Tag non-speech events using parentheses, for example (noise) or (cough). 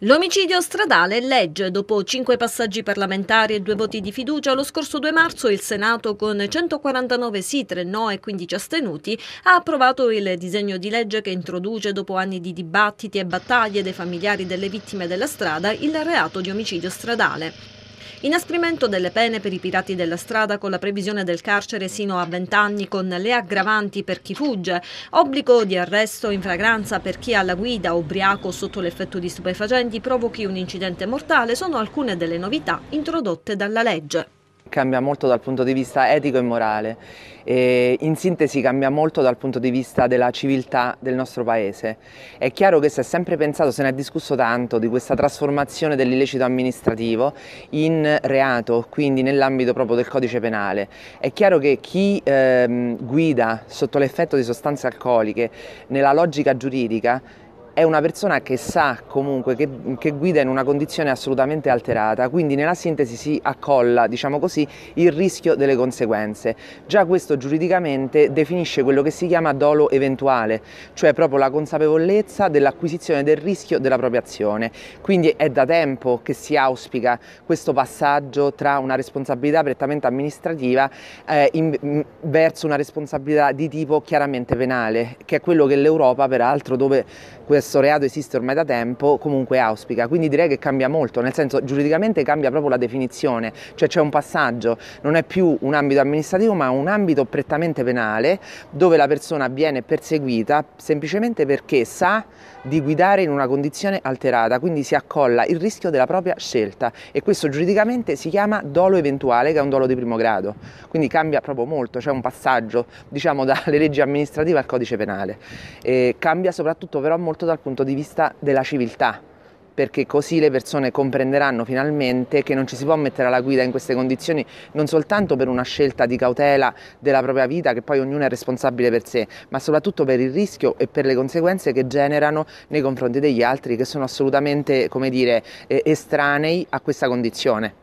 L'omicidio stradale legge. Dopo cinque passaggi parlamentari e due voti di fiducia, lo scorso 2 marzo il Senato, con 149 sì, 3 no e 15 astenuti, ha approvato il disegno di legge che introduce, dopo anni di dibattiti e battaglie dei familiari delle vittime della strada, il reato di omicidio stradale. Inasprimento delle pene per i pirati della strada con la previsione del carcere sino a 20 anni con le aggravanti per chi fugge, obbligo di arresto in fragranza per chi alla guida ubriaco sotto l'effetto di stupefacenti provochi un incidente mortale sono alcune delle novità introdotte dalla legge cambia molto dal punto di vista etico e morale e in sintesi cambia molto dal punto di vista della civiltà del nostro paese. È chiaro che si è sempre pensato, se ne è discusso tanto, di questa trasformazione dell'illecito amministrativo in reato, quindi nell'ambito proprio del codice penale. È chiaro che chi ehm, guida sotto l'effetto di sostanze alcoliche nella logica giuridica è una persona che sa comunque, che, che, guida in una condizione assolutamente alterata, quindi nella sintesi si accolla, diciamo così, il rischio delle conseguenze. Già questo giuridicamente definisce quello che si chiama dolo eventuale, cioè proprio la consapevolezza dell'acquisizione del rischio della propria azione. Quindi è da tempo che si auspica questo passaggio tra una responsabilità prettamente amministrativa eh, in, verso una responsabilità di tipo chiaramente penale, che è quello che l'Europa peraltro dove questo questo reato esiste ormai da tempo, comunque auspica. Quindi direi che cambia molto, nel senso giuridicamente cambia proprio la definizione, cioè c'è un passaggio, non è più un ambito amministrativo ma un ambito prettamente penale dove la persona viene perseguita semplicemente perché sa di guidare in una condizione alterata, quindi si accolla il rischio della propria scelta e questo giuridicamente si chiama dolo eventuale che è un dolo di primo grado, quindi cambia proprio molto, c'è un passaggio diciamo (laughs) dalle leggi amministrative al codice penale, e cambia soprattutto però molto dal dal punto di vista della civiltà, perché così le persone comprenderanno finalmente che non ci si può mettere alla guida in queste condizioni, non soltanto per una scelta di cautela della propria vita, che poi ognuno è responsabile per sé, ma soprattutto per il rischio e per le conseguenze che generano nei confronti degli altri, che sono assolutamente, come dire, estranei a questa condizione.